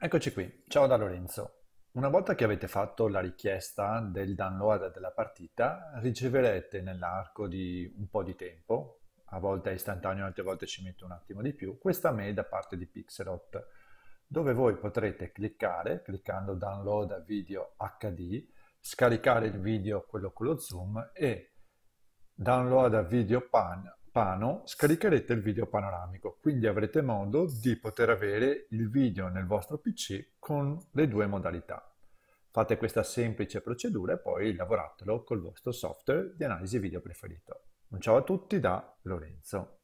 Eccoci qui, ciao da Lorenzo. Una volta che avete fatto la richiesta del download della partita, riceverete nell'arco di un po' di tempo, a volte è istantaneo, altre volte ci metto un attimo di più, questa mail da parte di Pixelot, dove voi potrete cliccare, cliccando download a video HD, scaricare il video, quello con lo zoom, e download a video pan Pano scaricherete il video panoramico, quindi avrete modo di poter avere il video nel vostro PC con le due modalità. Fate questa semplice procedura e poi lavoratelo col vostro software di analisi video preferito. Un ciao a tutti da Lorenzo.